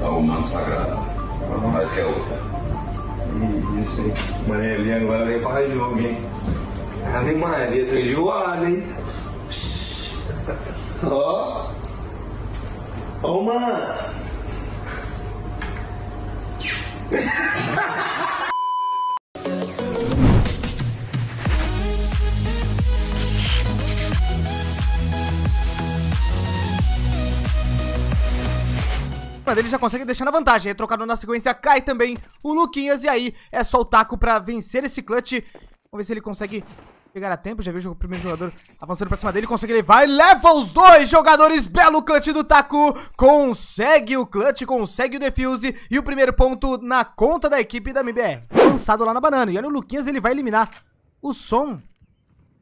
da é Romano Sagrado. Mas que é outra. Isso aí. Mané, ele agora veio pra jogo, hein? Ave ah, Maria, tô enjoado, hein? Ó. Ó, mano. mas ele já consegue deixar na vantagem. É trocado na sequência, cai também o Luquinhas. E aí é só o taco pra vencer esse clutch. Vamos ver se ele consegue pegar a tempo. Já vejo o primeiro jogador avançando pra cima dele. Consegue levar e leva os dois jogadores. Belo clutch do taco Consegue o clutch, consegue o defuse. E o primeiro ponto na conta da equipe da MBR. Lançado lá na banana. E olha o Luquinhas, ele vai eliminar o som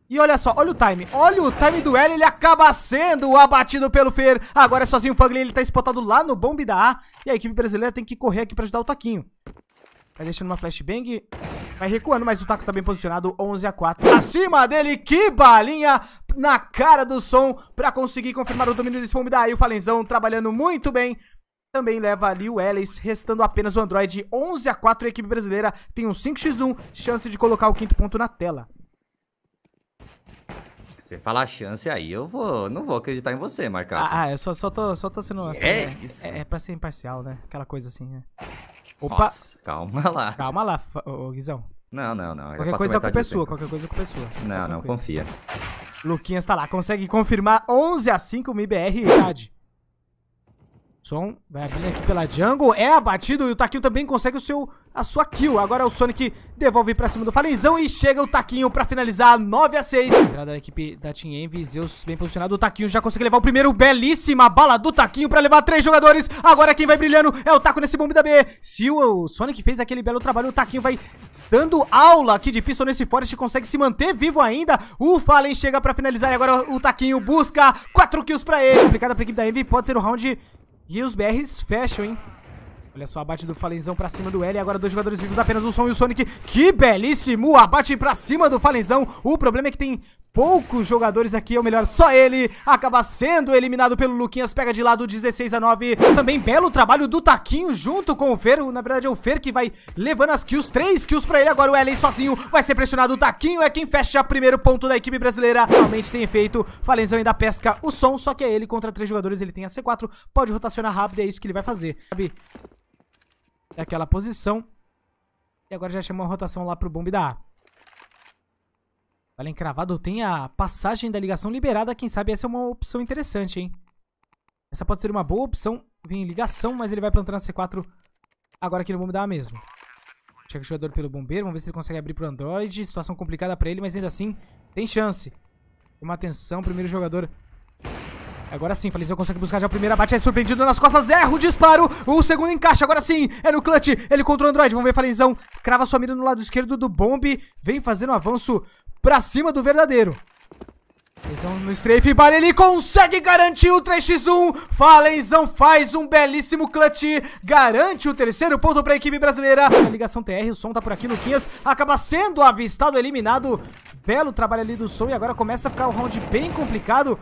e olha só, olha o time, olha o time do L, ele acaba sendo abatido pelo Fer. Agora é sozinho o Fugly, ele tá espotado lá no bombe da A. E a equipe brasileira tem que correr aqui pra ajudar o Taquinho. Vai deixando uma flashbang, vai recuando, mas o Taco tá bem posicionado, 11 a 4 Acima dele, que balinha na cara do som pra conseguir confirmar o domínio desse bombe da A. E o Falenzão trabalhando muito bem também leva ali o Ellis, restando apenas o Android 11 a 4 a equipe brasileira tem um 5x1, chance de colocar o quinto ponto na tela você falar chance aí, eu vou, não vou acreditar em você, Marcado. Ah, ah, eu só, só, tô, só tô sendo assim, é, né? isso. É, é pra ser imparcial, né? Aquela coisa assim, né? Opa! Nossa, calma lá. Calma lá, ô, Guizão. Não, não, não. É qualquer coisa é culpa pessoa, qualquer coisa é culpa pessoa. Não, tá não, confia. Luquinhas tá lá, consegue confirmar 11 a 5 MBR Cad. Som vai abrindo aqui pela jungle, é abatido e o Taquinho também consegue o seu a sua kill. Agora é o Sonic devolve pra cima do Falenzão e chega o Taquinho pra finalizar 9 a 6 Entrada da equipe da Team Envy, Zeus bem posicionado, o Taquinho já consegue levar o primeiro, belíssima bala do Taquinho pra levar três jogadores. Agora quem vai brilhando é o Taco nesse bombe da B. Se o Sonic fez aquele belo trabalho, o Taquinho vai dando aula aqui de pistol nesse Forest, consegue se manter vivo ainda. O Fallen chega pra finalizar e agora o Taquinho busca 4 kills pra ele. Complicada pra equipe da Envy, pode ser o round... E os BRs fecham, hein? Olha só, abate do Falenzão pra cima do L. Agora dois jogadores vivos, apenas o Som e o Sonic. Que belíssimo abate pra cima do Falenzão. O problema é que tem poucos jogadores aqui, ou melhor, só ele. Acaba sendo eliminado pelo Luquinhas, pega de lado 16 a 9. Também belo trabalho do Taquinho junto com o Fer. Na verdade é o Fer que vai levando as kills, três kills pra ele. Agora o L sozinho vai ser pressionado. O Taquinho é quem fecha primeiro ponto da equipe brasileira. Realmente tem efeito. Falenzão ainda pesca o Som, só que é ele contra três jogadores. Ele tem a C4, pode rotacionar rápido, é isso que ele vai fazer. Sabe? daquela é posição. E agora já chamou a rotação lá pro bombe da A. Vale encravado tem a passagem da ligação liberada. Quem sabe essa é uma opção interessante, hein? Essa pode ser uma boa opção. Vem ligação, mas ele vai plantar na C4 agora aqui no bombe da A mesmo. Chega o jogador pelo bombeiro. Vamos ver se ele consegue abrir pro Android. Situação complicada pra ele, mas ainda assim tem chance. Uma atenção, primeiro jogador Agora sim, Felizão consegue buscar já o primeiro abate, é surpreendido nas costas, erra o disparo, o segundo encaixa, agora sim, é no clutch, ele contra o Android, vamos ver Felizão, crava sua mira no lado esquerdo do Bomb, vem fazendo um avanço pra cima do verdadeiro. Felizão no strafe para ele consegue garantir o 3x1. Falenzão faz um belíssimo clutch, garante o terceiro ponto para a equipe brasileira. A ligação TR, o som tá por aqui no Quinhas, acaba sendo avistado, eliminado. Belo trabalho ali do som e agora começa a ficar o um round bem complicado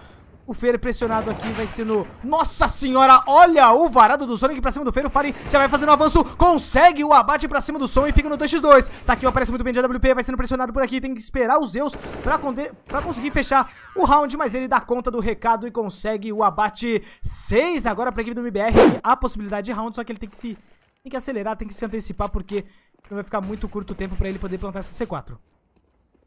o Fer pressionado aqui vai sendo... Nossa senhora, olha o varado do Sonic pra cima do Fer. O Fari já vai fazendo o um avanço. Consegue o abate pra cima do Som e fica no 2x2. Tá aqui, ó, aparece muito bem de AWP. Vai sendo pressionado por aqui. Tem que esperar os Zeus pra, conde... pra conseguir fechar o round. Mas ele dá conta do recado e consegue o abate 6 agora pra equipe do MBR. Há possibilidade de round, só que ele tem que se... Tem que acelerar, tem que se antecipar, porque vai ficar muito curto o tempo pra ele poder plantar essa C4.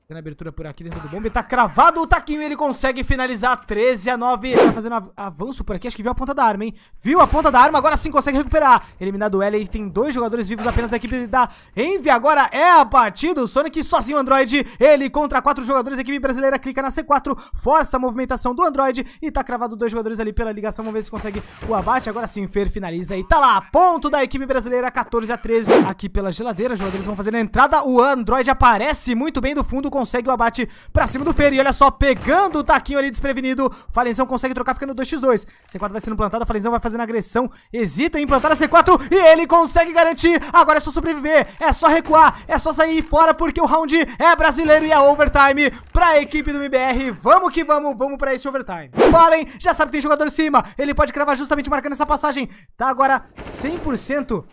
Tendo abertura por aqui dentro do bombe. Tá cravado o taquinho. Ele consegue finalizar 13 a 9. Tá fazendo av avanço por aqui. Acho que viu a ponta da arma, hein? Viu a ponta da arma. Agora sim consegue recuperar. Eliminado o L E tem dois jogadores vivos apenas da equipe da Envy. Agora é a partida. O Sonic sozinho, Android. Ele contra quatro jogadores. A equipe brasileira clica na C4. Força a movimentação do Android. E tá cravado dois jogadores ali pela ligação. Vamos ver se consegue o abate. Agora sim, Fer finaliza. E tá lá. Ponto da equipe brasileira. 14 a 13. Aqui pela geladeira. Os jogadores vão fazendo a entrada. O Android aparece muito bem do fundo consegue o abate pra cima do Fer. E olha só, pegando o taquinho ali desprevenido. Falenzão consegue trocar, ficando 2x2. C4 vai sendo plantado Falenzão vai fazendo agressão. Hesita em plantar a C4 e ele consegue garantir. Agora é só sobreviver, é só recuar, é só sair fora porque o round é brasileiro e é overtime pra equipe do MBR. Vamos que vamos, vamos pra esse overtime. Fallen já sabe que tem jogador em cima. Ele pode cravar justamente marcando essa passagem. Tá agora 100%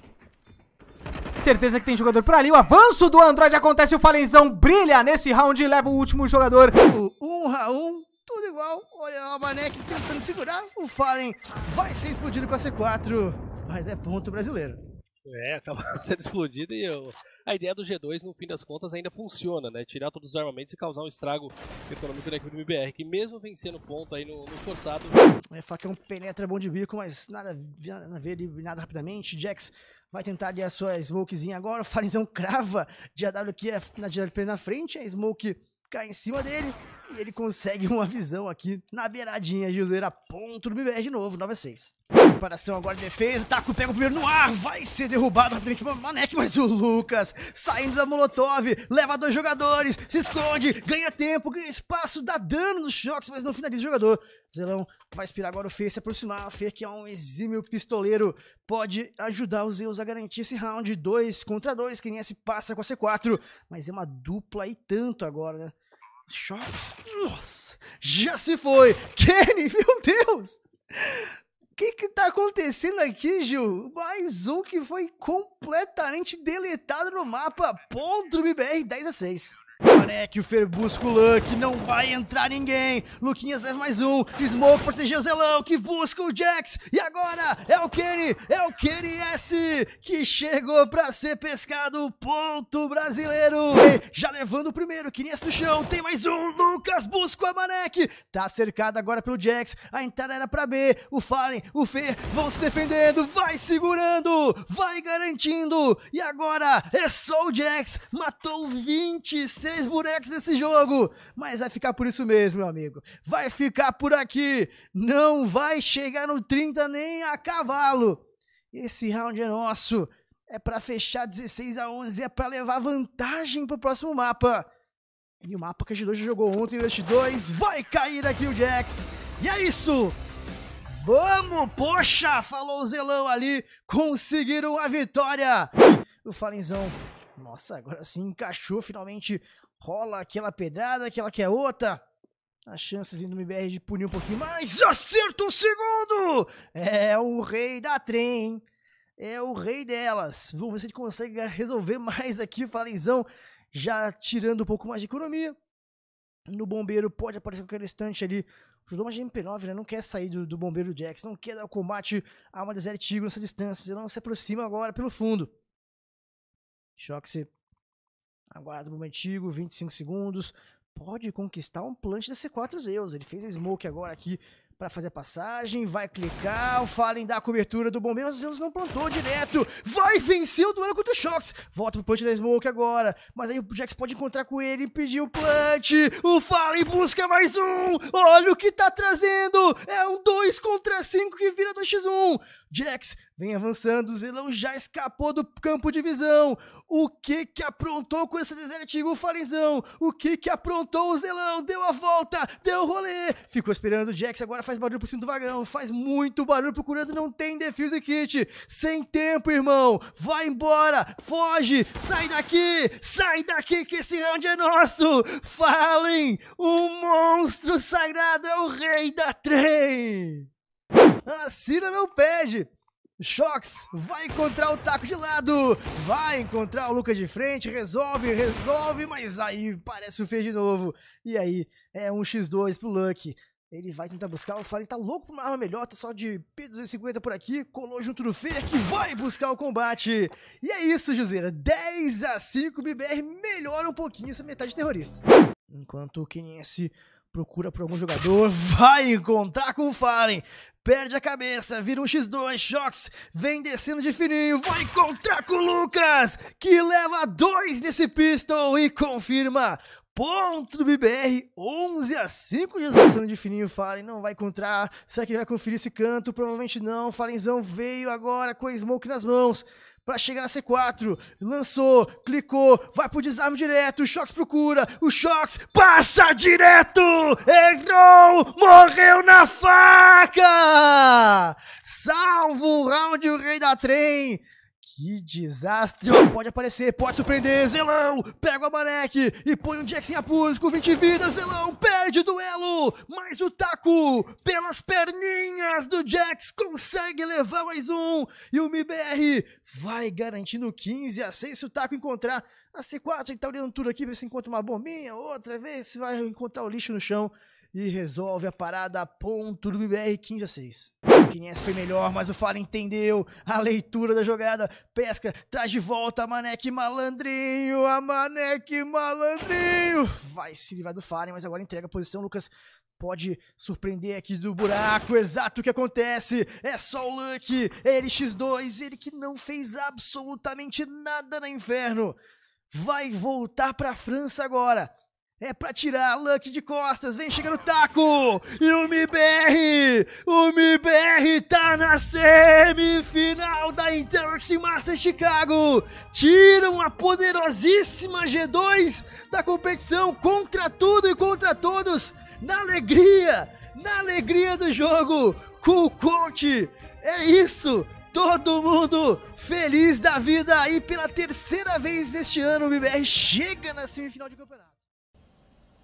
certeza que tem jogador por ali. O avanço do Android acontece, o Falenzão brilha nesse round e leva o último jogador. Um a um, tudo igual. Olha lá o Manek tentando segurar. O Fallen vai ser explodido com a C4, mas é ponto brasileiro. É, acaba sendo explodido e eu... a ideia do G2, no fim das contas, ainda funciona, né? Tirar todos os armamentos e causar um estrago econômico da equipe do MBR que mesmo vencendo ponto aí no, no forçado... É, Facão é penetra bom de bico, mas nada, nada a ver, eliminado rapidamente. Jax vai tentar ali a sua smokezinha agora, o Farinzão crava de aqui é, na JWP na frente, a smoke cai em cima dele e ele consegue uma visão aqui na beiradinha de useira ponto do BBR de novo, 9 a 6. Preparação agora de defesa. Taco pega o primeiro no ar. Vai ser derrubado rapidamente pelo Manek, mas o Lucas saindo da Molotov. Leva dois jogadores. Se esconde. Ganha tempo, ganha espaço. Dá dano nos choques, mas não finaliza o jogador. Zelão vai esperar agora o Fer se aproximar. O Fer, que é um exímio pistoleiro, pode ajudar os Zeus a garantir esse round. 2 contra 2. nem esse passa com a C4. Mas é uma dupla e tanto agora, né? Shots. Nossa, já se foi. Kenny, meu Deus. O que que tá acontecendo aqui, Gil? Mais um que foi completamente deletado no mapa. Ponto BR 10 a 6. Tarek, o Ferbusco, que não vai entrar ninguém. Luquinhas leva é mais um. Smoke protegeu o Zelão, que busca o Jax. E agora é o Kenny, é o Kenny S, que chegou pra ser pescado. Ponto brasileiro. E já levando o primeiro, Kenny S no chão. Tem mais um, Lucas busca o é Manek. Tá cercado agora pelo Jax. A entrada era pra B. O Fallen, o Fer vão se defendendo. Vai segurando, vai garantindo. E agora é só o Jax. Matou 26 burecos desse jogo, mas vai ficar por isso mesmo, meu amigo. Vai ficar por aqui, não vai chegar no 30 nem a cavalo. Esse round é nosso, é para fechar 16 a 11, é para levar vantagem pro próximo mapa. E o mapa que a G2 jogou ontem, o 2 vai cair aqui o Jax. E é isso! Vamos, poxa! Falou o Zelão ali, conseguiram a vitória! O Falenzão, nossa, agora sim encaixou finalmente rola aquela pedrada, aquela que é outra. As chances do MBR de punir um pouquinho mais. Acerta o segundo! É o rei da trem. É o rei delas. Vamos ver se ele consegue resolver mais aqui, falizão, Já tirando um pouco mais de economia. No bombeiro pode aparecer qualquer instante ali. mais de MP9, né? Não quer sair do, do bombeiro do Jax. Não quer dar o combate a uma Desert Eagle nessa distância. Ele não se aproxima agora pelo fundo. se Aguarda um antigo, 25 segundos. Pode conquistar um plant da C4 Zeus. Ele fez a smoke agora aqui para fazer a passagem, vai clicar, o Fallen dá a cobertura do bombeiro, mas o Zeus não plantou direto, vai vencer o duelo contra o Shox, volta pro plant da Smoke agora, mas aí o Jax pode encontrar com ele, e pedir o plant, o Fallen busca mais um, olha o que tá trazendo, é um 2 contra 5 que vira 2x1, Jax vem avançando, o Zelão já escapou do campo de visão. O que que aprontou com esse desertigo Farizão? O que que aprontou o Zelão? Deu a volta, deu o rolê. Ficou esperando o Jax, agora faz barulho por cima do vagão, faz muito barulho procurando, não tem defuse kit. Sem tempo, irmão. Vai embora, foge, sai daqui, sai daqui que esse round é nosso. Fallen, o um monstro sagrado é o rei da trem. Assina meu não pede. Shox vai encontrar o taco de lado, vai encontrar o Lucas de frente, resolve, resolve, mas aí parece o Fê de novo. E aí é um x2 pro Luck. Ele vai tentar buscar, o Fallen tá louco pra uma arma melhor, tá só de P250 por aqui, colou junto do Fê que vai buscar o combate. E é isso, Juseira, 10 a 5 BBR melhora um pouquinho essa metade terrorista. Enquanto o Kenense procura por algum jogador, vai encontrar com o Fallen, perde a cabeça, vira um X2, choques, vem descendo de fininho, vai encontrar com o Lucas, que leva dois nesse pistol e confirma. Ponto do BBR, 11 a 5 de exação de fininho, Fallen não vai encontrar, será que ele vai conferir esse canto? Provavelmente não, Fallenzão veio agora com a smoke nas mãos, para chegar na C4. Lançou, clicou, vai pro desarme direto. O Shox procura, o Shox passa direto! Entrou! Morreu na faca! Salvo o round o rei da trem! Que desastre! Pode aparecer, pode surpreender! Zelão! Pega o Amanek e põe o um Jackson Apuros com 20 vidas! Zelão perde o duelo! Mas o Taco, pelas perninhas do Jax, consegue levar mais um! E o MBR vai garantindo 15 a 6 se o Taco encontrar a C4. Ele tá olhando tudo aqui, ver se encontra uma bombinha, outra vez se vai encontrar o lixo no chão e resolve a parada ponto do BBR 15 a 6. Quinhense é foi melhor, mas o Fala entendeu a leitura da jogada. Pesca, traz de volta a Maneque Malandrinho, a Maneque Malandrinho. Vai se livrar do Fallen, mas agora entrega a posição. Lucas pode surpreender aqui do buraco. Exato o que acontece. É só o Luck, ele X2, ele que não fez absolutamente nada na Inferno. Vai voltar para a França agora. É pra tirar a Luck de costas, vem chegando o taco! E o MBR! O MBR tá na semifinal da Interx Master Chicago! Tiram a poderosíssima G2 da competição contra tudo e contra todos! Na alegria! Na alegria do jogo! Cool Coach! É isso! todo mundo feliz da vida aí pela terceira vez neste ano o MBR chega na semifinal de campeonato.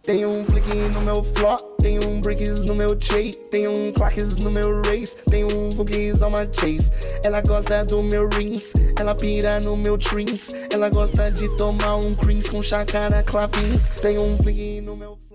Tem um flick no meu flop, tem um bricks no meu tray, tem um clacks no meu race, tem um vogues on my chase. Ela gosta do meu rings, ela pira no meu trins, ela gosta de tomar um creams com chacara clappings. Tem um flick no meu